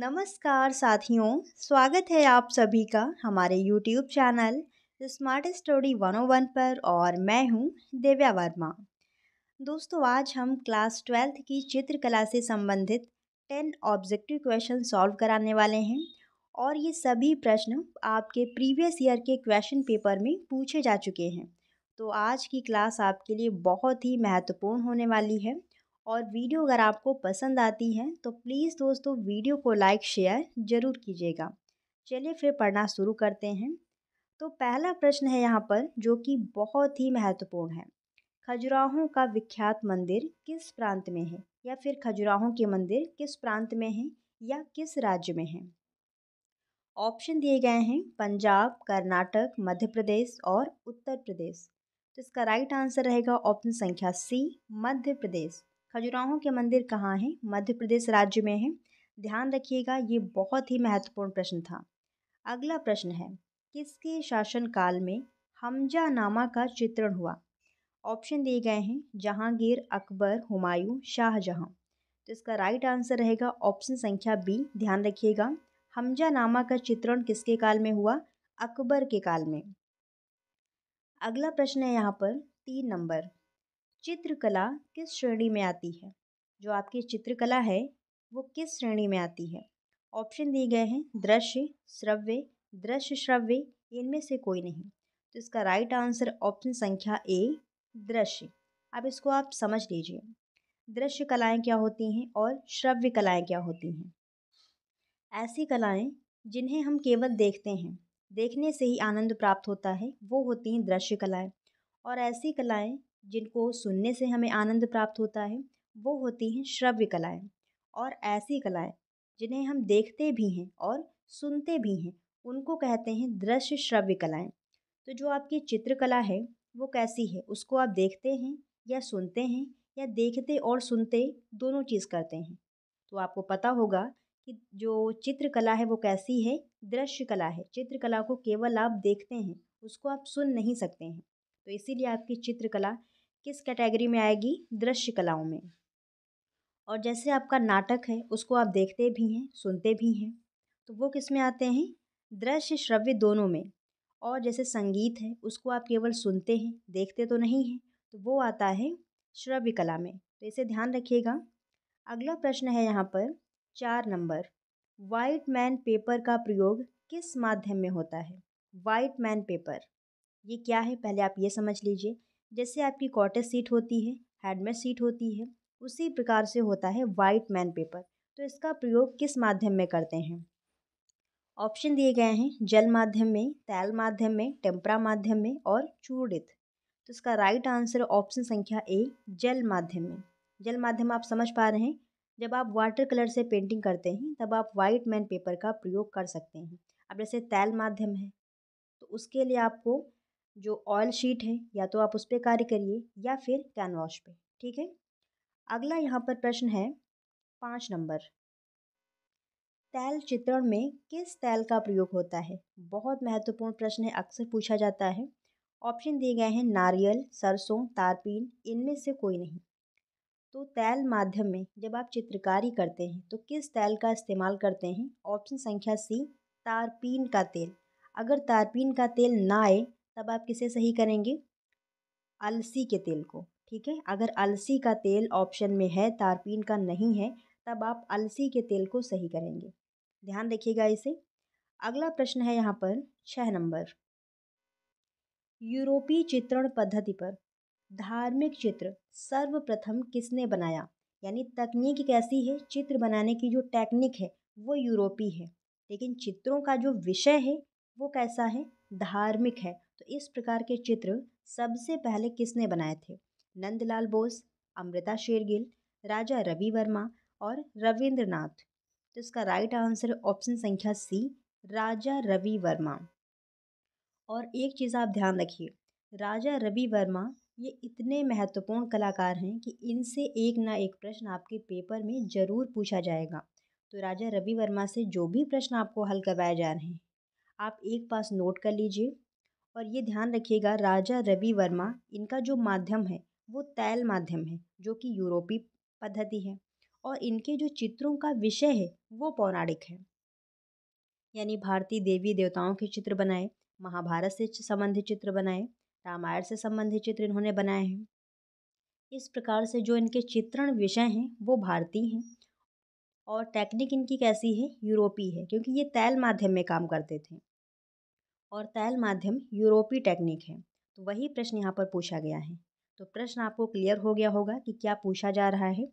नमस्कार साथियों स्वागत है आप सभी का हमारे YouTube चैनल स्मार्ट स्टोरी 101 पर और मैं हूं दिव्या वर्मा दोस्तों आज हम क्लास ट्वेल्थ की चित्रकला से संबंधित 10 ऑब्जेक्टिव क्वेश्चन सॉल्व कराने वाले हैं और ये सभी प्रश्न आपके प्रीवियस ईयर के क्वेश्चन पेपर में पूछे जा चुके हैं तो आज की क्लास आपके लिए बहुत ही महत्वपूर्ण होने वाली है और वीडियो अगर आपको पसंद आती है तो प्लीज़ दोस्तों वीडियो को लाइक शेयर ज़रूर कीजिएगा चलिए फिर पढ़ना शुरू करते हैं तो पहला प्रश्न है यहाँ पर जो कि बहुत ही महत्वपूर्ण है खजुराहों का विख्यात मंदिर किस प्रांत में है या फिर खजुराहों के मंदिर किस प्रांत में है या किस राज्य में है ऑप्शन दिए गए हैं पंजाब कर्नाटक मध्य प्रदेश और उत्तर प्रदेश तो इसका राइट आंसर रहेगा ऑप्शन संख्या सी मध्य प्रदेश खजुराहो के मंदिर कहाँ हैं मध्य प्रदेश राज्य में है ध्यान रखिएगा ये बहुत ही महत्वपूर्ण प्रश्न था अगला प्रश्न है किसके शासनकाल में हमजा नामा का चित्रण हुआ ऑप्शन दिए गए हैं जहांगीर अकबर हुमायूं शाहजहां तो इसका राइट आंसर रहेगा ऑप्शन संख्या बी ध्यान रखिएगा हमजा नामा का चित्रण किसके काल में हुआ अकबर के काल में अगला प्रश्न है यहाँ पर तीन नंबर चित्रकला किस श्रेणी में आती है जो आपकी चित्रकला है वो किस श्रेणी में आती है ऑप्शन दिए गए हैं दृश्य श्रव्य दृश्य श्रव्य इनमें से कोई नहीं तो इसका राइट आंसर ऑप्शन संख्या ए दृश्य अब इसको आप समझ लीजिए दृश्य कलाएं क्या होती हैं और श्रव्य कलाएं क्या होती हैं ऐसी कलाएं जिन्हें हम केवल देखते हैं देखने से ही आनंद प्राप्त होता है वो होती हैं दृश्य कलाएं और ऐसी कलाएं जिनको सुनने से हमें आनंद प्राप्त होता है वो होती हैं श्रव्य कलाएँ और ऐसी कलाएँ जिन्हें हम देखते भी हैं और सुनते भी हैं उनको कहते हैं दृश्य श्रव्य कलाएँ तो जो आपकी चित्रकला है वो कैसी है उसको आप देखते हैं या सुनते हैं या देखते और सुनते दोनों चीज़ करते हैं तो आपको पता होगा कि जो चित्रकला है वो कैसी है दृश्य कला है चित्रकला को केवल आप देखते हैं उसको आप सुन नहीं सकते हैं तो इसीलिए आपकी चित्रकला किस कैटेगरी में आएगी दृश्य कलाओं में और जैसे आपका नाटक है उसको आप देखते भी हैं सुनते भी हैं तो वो किस में आते हैं दृश्य श्रव्य दोनों में और जैसे संगीत है उसको आप केवल सुनते हैं देखते तो नहीं हैं तो वो आता है श्रव्य कला में तो इसे ध्यान रखिएगा अगला प्रश्न है यहाँ पर चार नंबर वाइट मैन पेपर का प्रयोग किस माध्यम में होता है वाइट मैन पेपर ये क्या है पहले आप ये समझ लीजिए जैसे आपकी कॉटेज सीट होती है हेडमेड सीट होती है उसी प्रकार से होता है वाइट मैन पेपर तो इसका प्रयोग किस माध्यम में करते हैं ऑप्शन दिए गए हैं जल माध्यम में तैल माध्यम में टेम्परा माध्यम में और चूड़ित तो इसका राइट आंसर ऑप्शन संख्या ए जल माध्यम में जल माध्यम आप समझ पा रहे हैं जब आप वाटर कलर से पेंटिंग करते हैं तब आप वाइट मैन पेपर का प्रयोग कर सकते हैं अब जैसे तैल माध्यम है तो उसके लिए आपको जो ऑयल शीट है या तो आप उस पर कार्य करिए या फिर कैनवाश पे ठीक है अगला यहाँ पर प्रश्न है पाँच नंबर तैल चित्रण में किस तैल का प्रयोग होता है बहुत महत्वपूर्ण प्रश्न है अक्सर पूछा जाता है ऑप्शन दिए गए हैं नारियल सरसों तारपीन इनमें से कोई नहीं तो तैल माध्यम में जब आप चित्रकारी करते हैं तो किस तैल का इस्तेमाल करते हैं ऑप्शन संख्या सी तारपीन का तेल अगर तारपीन का तेल ना आए तब आप किसे सही करेंगे अलसी के तेल को ठीक है अगर अलसी का तेल ऑप्शन में है तारपीन का नहीं है तब आप अलसी के तेल को सही करेंगे ध्यान रखिएगा इसे अगला प्रश्न है यहाँ पर छः नंबर यूरोपीय चित्रण पद्धति पर धार्मिक चित्र सर्वप्रथम किसने बनाया यानी तकनीक कैसी है चित्र बनाने की जो टेक्निक है वो यूरोपीय है लेकिन चित्रों का जो विषय है वो कैसा है धार्मिक है तो इस प्रकार के चित्र सबसे पहले किसने बनाए थे नंदलाल बोस अमृता शेरगिल राजा रवि वर्मा और रविंद्रनाथ तो इसका राइट आंसर ऑप्शन संख्या सी राजा रवि वर्मा और एक चीज़ आप ध्यान रखिए राजा रवि वर्मा ये इतने महत्वपूर्ण कलाकार हैं कि इनसे एक ना एक प्रश्न आपके पेपर में ज़रूर पूछा जाएगा तो राजा रवि वर्मा से जो भी प्रश्न आपको हल करवाए जा रहे हैं आप एक पास नोट कर लीजिए और ये ध्यान रखिएगा राजा रवि वर्मा इनका जो माध्यम है वो तैल माध्यम है जो कि यूरोपीय पद्धति है और इनके जो चित्रों का विषय है वो पौराणिक है यानी भारतीय देवी देवताओं के चित्र बनाए महाभारत से संबंधित चित्र बनाए रामायण से संबंधित चित्र इन्होंने बनाए हैं इस प्रकार से जो इनके चित्रण विषय हैं वो भारतीय हैं और टेक्निक इनकी कैसी है यूरोपीय है क्योंकि ये तैल माध्यम में काम करते थे और तैल माध्यम यूरोपीय टेक्निक है तो वही प्रश्न यहाँ पर पूछा गया है तो प्रश्न आपको क्लियर हो गया होगा कि क्या पूछा जा रहा है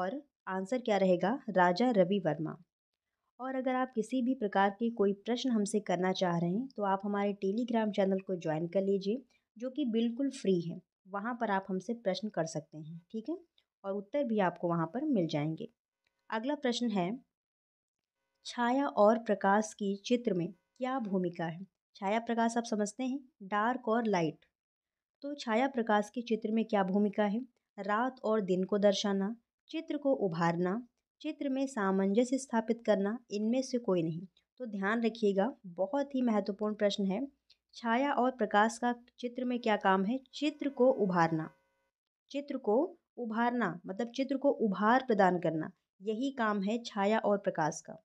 और आंसर क्या रहेगा राजा रवि वर्मा और अगर आप किसी भी प्रकार के कोई प्रश्न हमसे करना चाह रहे हैं तो आप हमारे टेलीग्राम चैनल को ज्वाइन कर लीजिए जो कि बिल्कुल फ्री है वहाँ पर आप हमसे प्रश्न कर सकते हैं ठीक है और उत्तर भी आपको वहाँ पर मिल जाएंगे अगला प्रश्न है छाया और प्रकाश की चित्र में क्या भूमिका है छाया प्रकाश आप समझते हैं डार्क और लाइट तो छाया प्रकाश के चित्र में क्या भूमिका है रात और दिन को दर्शाना चित्र को उभारना चित्र में सामंजस्य स्थापित करना इनमें से कोई नहीं तो ध्यान रखिएगा बहुत ही महत्वपूर्ण प्रश्न है छाया और प्रकाश का चित्र में क्या काम है चित्र को उभारना चित्र को उभारना मतलब चित्र को उभार प्रदान करना यही काम है छाया और प्रकाश का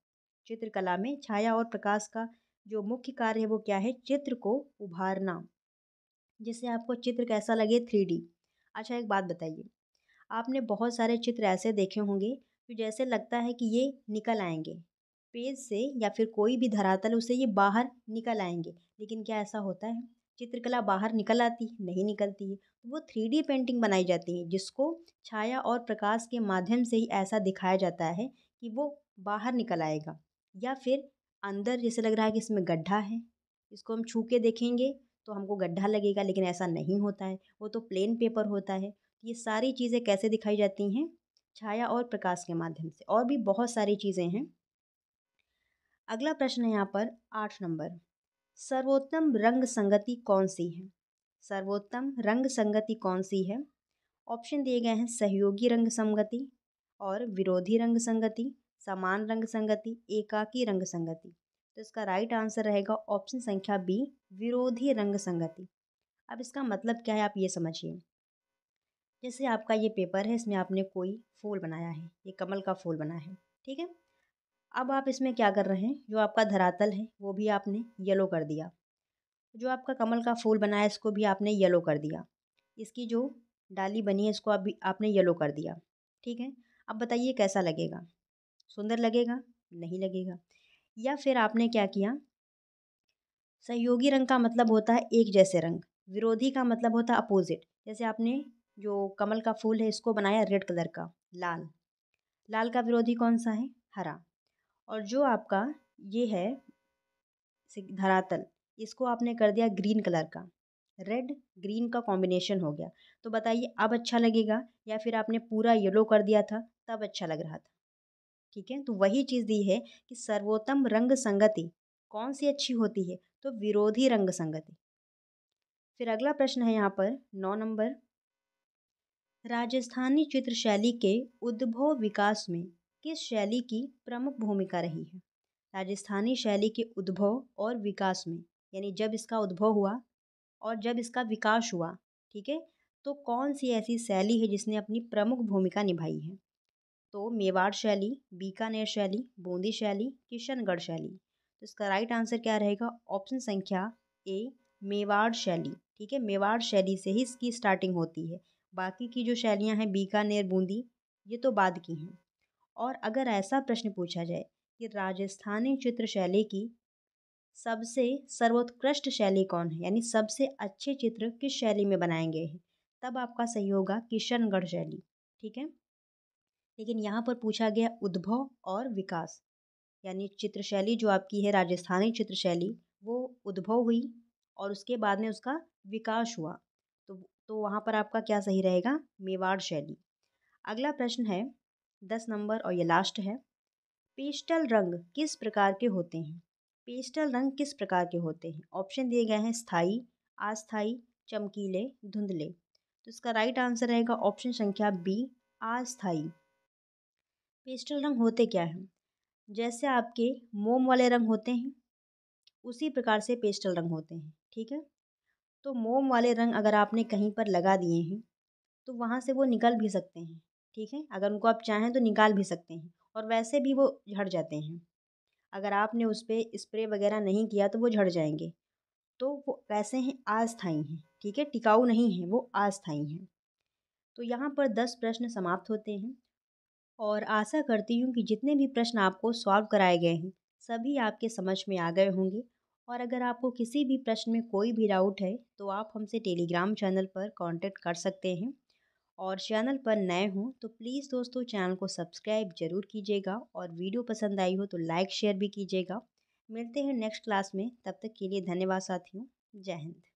चित्रकला में छाया और प्रकाश का जो मुख्य कार्य है वो क्या है चित्र को उभारना जिससे आपको चित्र कैसा लगे थ्री डी अच्छा एक बात बताइए आपने बहुत सारे चित्र ऐसे देखे होंगे जो जैसे लगता है कि ये निकल आएंगे पेज से या फिर कोई भी धरातल उसे ये बाहर निकल आएंगे लेकिन क्या ऐसा होता है चित्रकला बाहर निकल आती है नहीं निकलती है तो वो थ्री डी पेंटिंग बनाई जाती है जिसको छाया और प्रकाश के माध्यम से ही ऐसा दिखाया जाता है कि वो बाहर निकल आएगा या फिर अंदर जैसे लग रहा है कि इसमें गड्ढा है इसको हम छू के देखेंगे तो हमको गड्ढा लगेगा लेकिन ऐसा नहीं होता है वो तो प्लेन पेपर होता है ये सारी चीज़ें कैसे दिखाई जाती हैं छाया और प्रकाश के माध्यम से और भी बहुत सारी चीज़ें हैं अगला प्रश्न है यहाँ पर आठ नंबर सर्वोत्तम रंग संगति कौन सी है सर्वोत्तम रंग संगति कौन सी है ऑप्शन दिए गए हैं सहयोगी रंग संगति और विरोधी रंग संगति समान रंग संगति एकाकी रंग संगति तो इसका राइट आंसर रहेगा ऑप्शन संख्या बी विरोधी रंग संगति अब इसका मतलब क्या है आप ये समझिए जैसे आपका ये पेपर है इसमें आपने कोई फूल बनाया है ये कमल का फूल बना है ठीक है अब आप इसमें क्या कर रहे हैं जो आपका धरातल है वो भी आपने येलो कर दिया जो आपका कमल का फूल बना है इसको भी आपने येलो कर दिया इसकी जो डाली बनी है इसको आप भी आपने येलो कर दिया ठीक है अब बताइए कैसा लगेगा सुंदर लगेगा नहीं लगेगा या फिर आपने क्या किया सहयोगी रंग का मतलब होता है एक जैसे रंग विरोधी का मतलब होता है अपोजिट जैसे आपने जो कमल का फूल है इसको बनाया रेड कलर का लाल लाल का विरोधी कौन सा है हरा और जो आपका ये है धरातल इसको आपने कर दिया ग्रीन कलर का रेड ग्रीन का कॉम्बिनेशन हो गया तो बताइए अब अच्छा लगेगा या फिर आपने पूरा येलो कर दिया था तब अच्छा लग रहा था ठीक है तो वही चीज़ दी है कि सर्वोत्तम रंग संगति कौन सी अच्छी होती है तो विरोधी रंग संगति फिर अगला प्रश्न है यहाँ पर नौ नंबर राजस्थानी चित्र शैली के उद्भव विकास में किस शैली की प्रमुख भूमिका रही है राजस्थानी शैली के उद्भव और विकास में यानी जब इसका उद्भव हुआ और जब इसका विकास हुआ ठीक है तो कौन सी ऐसी शैली है जिसने अपनी प्रमुख भूमिका निभाई है तो मेवाड़ शैली बीकानेर शैली बूंदी शैली किशनगढ़ शैली तो इसका राइट आंसर क्या रहेगा ऑप्शन संख्या ए मेवाड़ शैली ठीक है मेवाड़ शैली से ही इसकी स्टार्टिंग होती है बाकी की जो शैलियाँ हैं बीकानेर बूंदी ये तो बाद की हैं और अगर ऐसा प्रश्न पूछा जाए कि राजस्थानी चित्र शैली की सबसे सर्वोत्कृष्ट शैली कौन है यानी सबसे अच्छे चित्र किस शैली में बनाए गए हैं तब आपका सही होगा किशनगढ़ शैली ठीक है लेकिन यहाँ पर पूछा गया उद्भव और विकास यानी चित्रशैली जो आपकी है राजस्थानी चित्रशैली वो उद्भव हुई और उसके बाद में उसका विकास हुआ तो तो वहाँ पर आपका क्या सही रहेगा मेवाड़ शैली अगला प्रश्न है दस नंबर और ये लास्ट है पेस्टल रंग किस प्रकार के होते हैं पेस्टल रंग किस प्रकार के होते हैं ऑप्शन दिए गए हैं स्थाई अस्थाई चमकीले धुंधले तो इसका राइट आंसर रहेगा ऑप्शन संख्या बी अस्थाई पेस्टल रंग होते क्या हैं जैसे आपके मोम वाले रंग होते हैं उसी प्रकार से पेस्टल रंग होते हैं ठीक है तो मोम वाले रंग अगर आपने कहीं पर लगा दिए हैं तो वहाँ से वो निकल भी सकते हैं ठीक है अगर उनको आप चाहें तो निकाल भी सकते हैं और वैसे भी वो झड़ जाते हैं अगर आपने उस पर स्प्रे वगैरह नहीं किया तो वो झड़ जाएंगे तो वो वैसे हैं आस्थाई हैं ठीक है टिकाऊ नहीं है वो आस्थाई हैं तो यहाँ पर दस प्रश्न समाप्त होते हैं और आशा करती हूँ कि जितने भी प्रश्न आपको सॉल्व कराए गए हैं सभी आपके समझ में आ गए होंगे और अगर आपको किसी भी प्रश्न में कोई भी डाउट है तो आप हमसे टेलीग्राम चैनल पर कांटेक्ट कर सकते हैं और चैनल पर नए हों तो प्लीज़ दोस्तों चैनल को सब्सक्राइब जरूर कीजिएगा और वीडियो पसंद आई हो तो लाइक शेयर भी कीजिएगा मिलते हैं नेक्स्ट क्लास में तब तक के लिए धन्यवाद साथियों जय हिंद